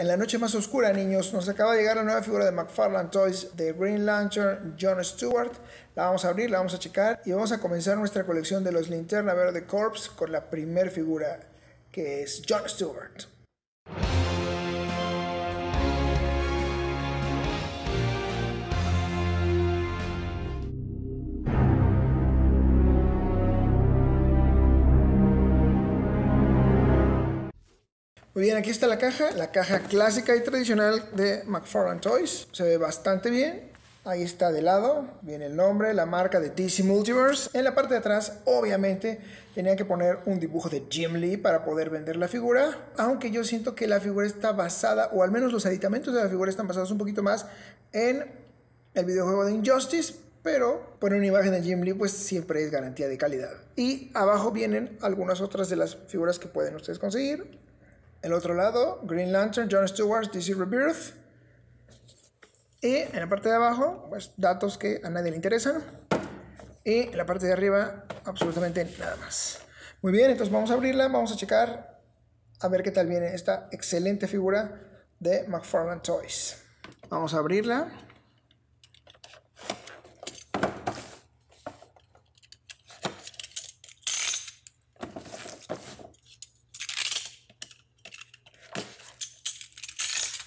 En la noche más oscura, niños, nos acaba de llegar la nueva figura de McFarland Toys de Green Lantern John Stewart. La vamos a abrir, la vamos a checar y vamos a comenzar nuestra colección de los Linterna Verde Corps con la primera figura que es John Stewart. Muy bien, aquí está la caja, la caja clásica y tradicional de McFarland Toys. Se ve bastante bien. Ahí está de lado, viene el nombre, la marca de DC Multiverse. En la parte de atrás, obviamente, tenía que poner un dibujo de Jim Lee para poder vender la figura. Aunque yo siento que la figura está basada, o al menos los aditamentos de la figura están basados un poquito más en el videojuego de Injustice, pero poner una imagen de Jim Lee pues siempre es garantía de calidad. Y abajo vienen algunas otras de las figuras que pueden ustedes conseguir. El otro lado, Green Lantern, John Stewart, DC Rebirth. Y en la parte de abajo, pues datos que a nadie le interesan. Y en la parte de arriba, absolutamente nada más. Muy bien, entonces vamos a abrirla, vamos a checar a ver qué tal viene esta excelente figura de McFarland Toys. Vamos a abrirla.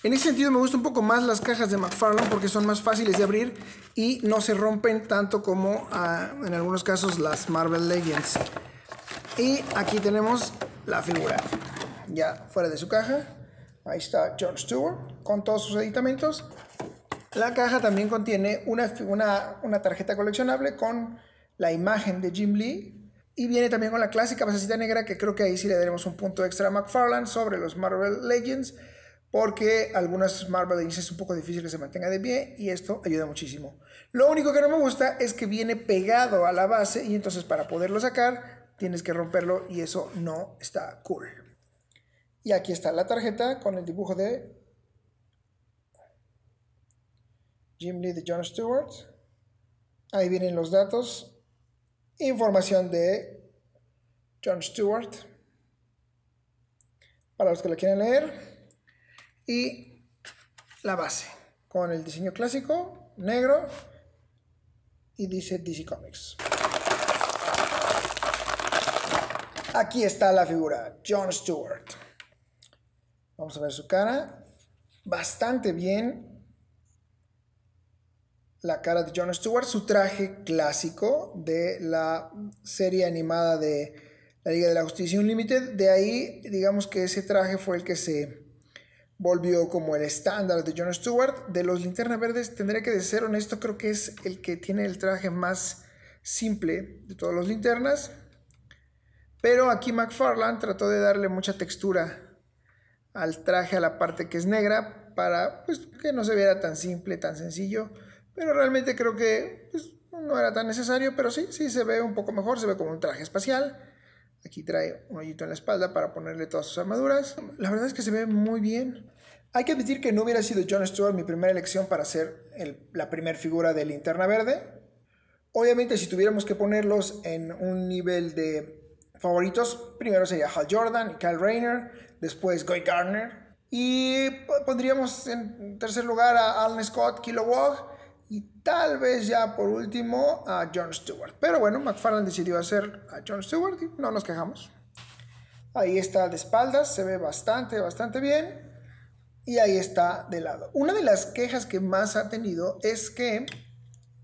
En ese sentido me gustan un poco más las cajas de McFarlane porque son más fáciles de abrir y no se rompen tanto como ah, en algunos casos las Marvel Legends. Y aquí tenemos la figura. Ya fuera de su caja. Ahí está George Stewart con todos sus editamentos. La caja también contiene una, una, una tarjeta coleccionable con la imagen de Jim Lee y viene también con la clásica basecita negra, que creo que ahí sí le daremos un punto extra a McFarlane sobre los Marvel Legends porque algunas Marvel dice es un poco difícil que se mantenga de pie y esto ayuda muchísimo. Lo único que no me gusta es que viene pegado a la base y entonces para poderlo sacar tienes que romperlo y eso no está cool. Y aquí está la tarjeta con el dibujo de Jim Lee de John Stewart. Ahí vienen los datos, información de John Stewart. Para los que la quieran leer y la base con el diseño clásico negro y dice DC Comics. Aquí está la figura, John Stewart. Vamos a ver su cara. Bastante bien. La cara de John Stewart, su traje clásico de la serie animada de la Liga de la Justicia Unlimited. De ahí, digamos que ese traje fue el que se volvió como el estándar de john Stewart. De los linternas verdes, tendría que ser honesto, creo que es el que tiene el traje más simple de todos los linternas. Pero aquí McFarlane trató de darle mucha textura al traje, a la parte que es negra, para pues, que no se viera tan simple, tan sencillo. Pero realmente creo que pues, no era tan necesario, pero sí, sí se ve un poco mejor, se ve como un traje espacial. Aquí trae un hoyito en la espalda para ponerle todas sus armaduras. La verdad es que se ve muy bien. Hay que admitir que no hubiera sido John Stewart mi primera elección para ser la primera figura de Linterna Verde. Obviamente, si tuviéramos que ponerlos en un nivel de favoritos, primero sería Hal Jordan y Kyle Rayner, después Guy Gardner, y pondríamos en tercer lugar a Alan Scott, Kilowog, y tal vez ya por último a John Stewart. Pero bueno, McFarland decidió hacer a John Stewart y no nos quejamos. Ahí está de espaldas, se ve bastante, bastante bien. Y ahí está de lado. Una de las quejas que más ha tenido es que,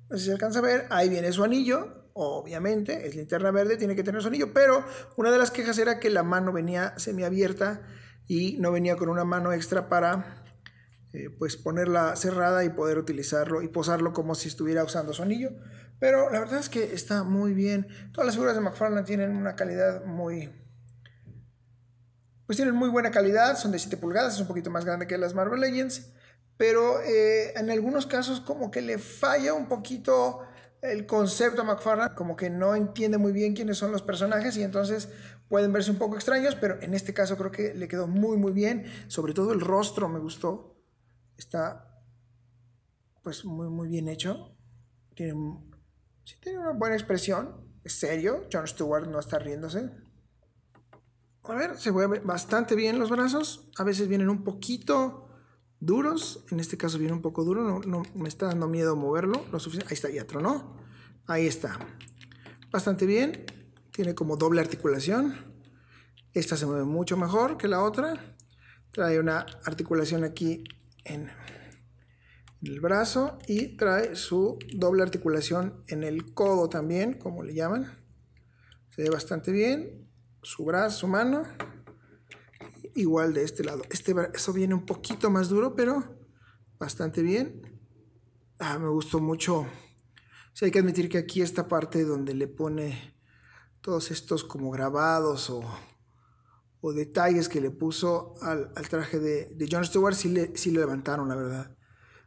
no sé si se alcanza a ver, ahí viene su anillo. Obviamente, es linterna verde, tiene que tener su anillo. Pero una de las quejas era que la mano venía semiabierta y no venía con una mano extra para eh, pues ponerla cerrada y poder utilizarlo y posarlo como si estuviera usando su anillo. Pero la verdad es que está muy bien. Todas las figuras de McFarlane tienen una calidad muy... Pues tienen muy buena calidad, son de 7 pulgadas, es un poquito más grande que las Marvel Legends, pero eh, en algunos casos como que le falla un poquito el concepto a McFarlane, como que no entiende muy bien quiénes son los personajes y entonces pueden verse un poco extraños, pero en este caso creo que le quedó muy muy bien, sobre todo el rostro me gustó, está pues muy, muy bien hecho. Tiene, tiene una buena expresión, es serio, John Stewart no está riéndose. A ver, se mueven bastante bien los brazos, a veces vienen un poquito duros, en este caso viene un poco duro, no, me está dando miedo moverlo, suficiente. ahí está, ya tronó, ahí está, bastante bien, tiene como doble articulación, esta se mueve mucho mejor que la otra, trae una articulación aquí en el brazo y trae su doble articulación en el codo también, como le llaman. Se ve bastante bien. Su brazo, su mano. Igual de este lado. Este brazo viene un poquito más duro, pero bastante bien. Ah, me gustó mucho. hay que admitir que aquí esta parte donde le pone todos estos como grabados o o detalles que le puso al, traje de, de, John Stewart sí, le, levantaron, la verdad.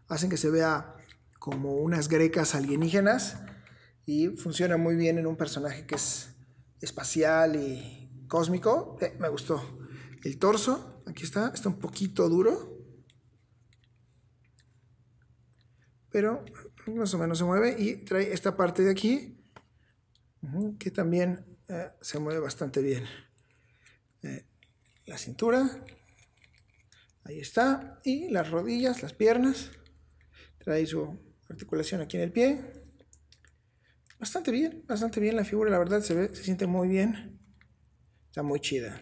Hacen que se vea como unas grecas alienígenas y funciona muy bien en un personaje que es espacial y cósmico. Eh, me gustó. El torso, aquí está, está un poquito duro, pero más o menos se mueve y trae esta parte de aquí que también eh, se mueve bastante bien. Eh, la cintura, ahí está, y las rodillas, las piernas, trae su articulación aquí en el pie. Bastante bien, bastante bien la figura, la verdad se ve, se siente muy bien, está muy chida.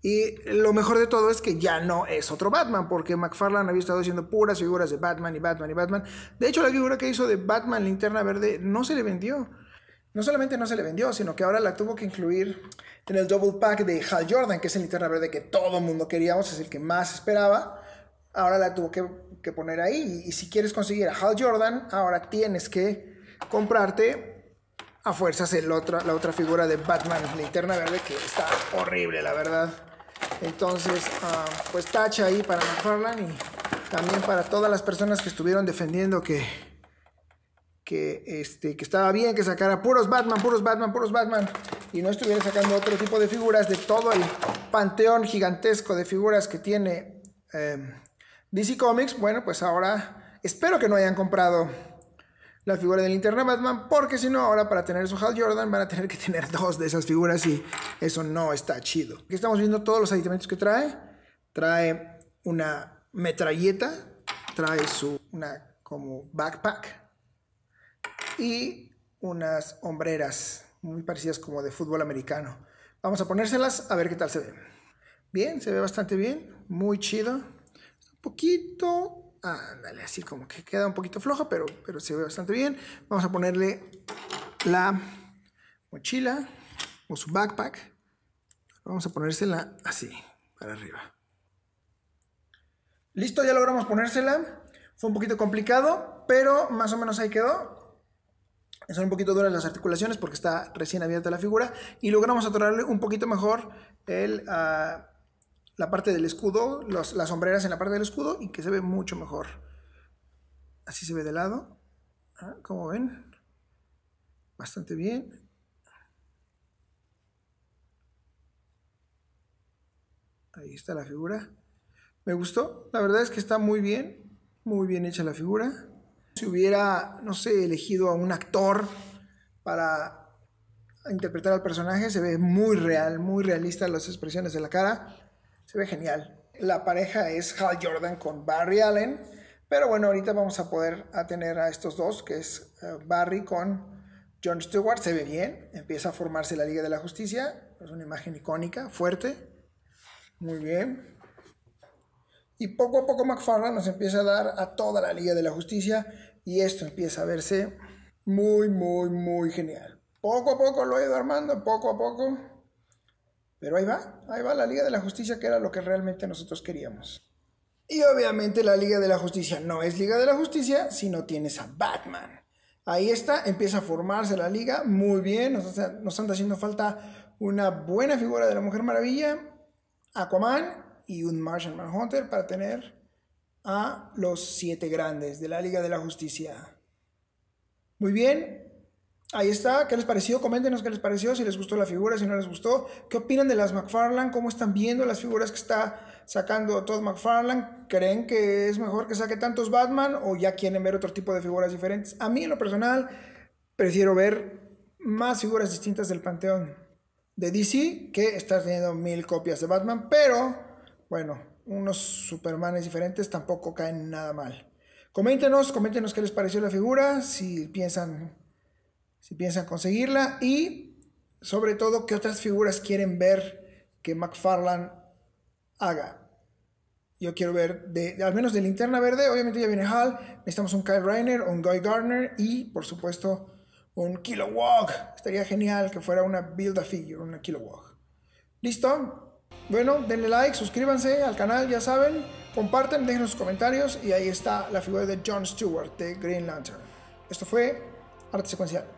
Y lo mejor de todo es que ya no es otro Batman, porque McFarlane había estado haciendo puras figuras de Batman y Batman y Batman. De hecho, la figura que hizo de Batman Linterna Verde no se le vendió. No solamente no se le vendió, sino que ahora la tuvo que incluir en el double pack de Hal Jordan, que es el linterna verde que todo mundo queríamos, es el que más esperaba. Ahora la tuvo que, poner ahí. Y, si quieres conseguir a Hal Jordan, ahora tienes que comprarte a fuerzas el la otra figura de Batman, linterna verde, que está horrible, la verdad. Entonces, ah, pues tacha ahí para McFarlane y también para todas las personas que estuvieron defendiendo que que, este, que estaba bien que sacara puros Batman, puros Batman, puros Batman, y no estuviera sacando otro tipo de figuras de todo el panteón gigantesco de figuras que tiene em, DC Comics, bueno, pues ahora espero que no hayan comprado la figura del Interna Batman, porque si no, ahora para tener su Hal Jordan van a tener que tener dos de esas figuras y eso no está chido. Aquí estamos viendo todos los aditamentos que trae. Trae una metralleta, trae su, como backpack, y unas hombreras muy parecidas como de fútbol americano. Vamos a ponérselas a ver qué tal se ve. Bien, se ve bastante bien, muy chido. Un poquito, ándale, así como que queda un poquito floja, pero, pero se ve bastante bien. Vamos a ponerle la mochila o su backpack. Vamos a ponérsela así, para arriba. Listo, ya logramos ponérsela. Fue un poquito complicado, pero más o menos ahí quedó. Son un poquito duras las articulaciones porque está recién abierta la figura y logramos atorarle un poquito mejor el, ah, la parte del escudo, las sombreras en la parte del escudo y que se ve mucho mejor. Así se ve de lado, ah, como ven, bastante bien. Ahí está la figura. Me gustó, la verdad es que está muy bien, muy bien hecha la figura si hubiera, no sé, elegido a un actor para interpretar al personaje, se ve muy real, muy realista las expresiones de la cara, se ve genial. La pareja es Hal Jordan con Barry Allen, pero bueno, ahorita vamos a poder a tener a estos dos, que es eh, Barry con John Stewart, se ve bien, empieza a formarse la Liga de la Justicia, es una imagen icónica, fuerte, muy bien. Y poco a poco McFarland nos empieza a dar a toda la Liga de la Justicia y esto empieza a verse muy, muy, muy genial. Poco a poco lo he ido armando, poco a poco. Pero ahí va, ahí va la Liga de la Justicia, que era lo que realmente nosotros queríamos. Y obviamente la Liga de la Justicia no es Liga de la Justicia si no tienes a Batman. Ahí está, empieza a formarse la liga, muy bien, nos, nos anda haciendo falta una buena figura de la Mujer Maravilla, Aquaman y un Martian Manhunter para tener a los siete grandes de la Liga de la Justicia. Muy bien, ahí está. ¿Qué les pareció? Coméntenos qué les pareció, si les gustó la figura, si no les gustó. ¿Qué opinan de las McFarland? ¿Cómo están viendo las figuras que está sacando Todd McFarland? ¿Creen que es mejor que saque tantos Batman o ya quieren ver otro tipo de figuras diferentes? A mí en lo personal prefiero ver más figuras distintas del panteón de DC que estar teniendo mil copias de Batman, pero bueno, unos Supermanes diferentes, tampoco caen nada mal. Coméntenos, coméntenos qué les pareció la figura, si piensan, si piensan conseguirla y sobre todo qué otras figuras quieren ver que McFarlane haga. Yo quiero ver, de, al menos de Linterna Verde, obviamente ya viene Hal, necesitamos un Kyle Reiner, un Guy Gardner y, por supuesto, un Kilowog. Estaría genial que fuera una Build-A-Figure, una Kilowog. ¿Listo? Bueno, denle like, suscríbanse al canal, ya saben, comparten, dejen sus comentarios y ahí está la figura de John Stewart de Green Lantern. Esto fue Arte Secuencial.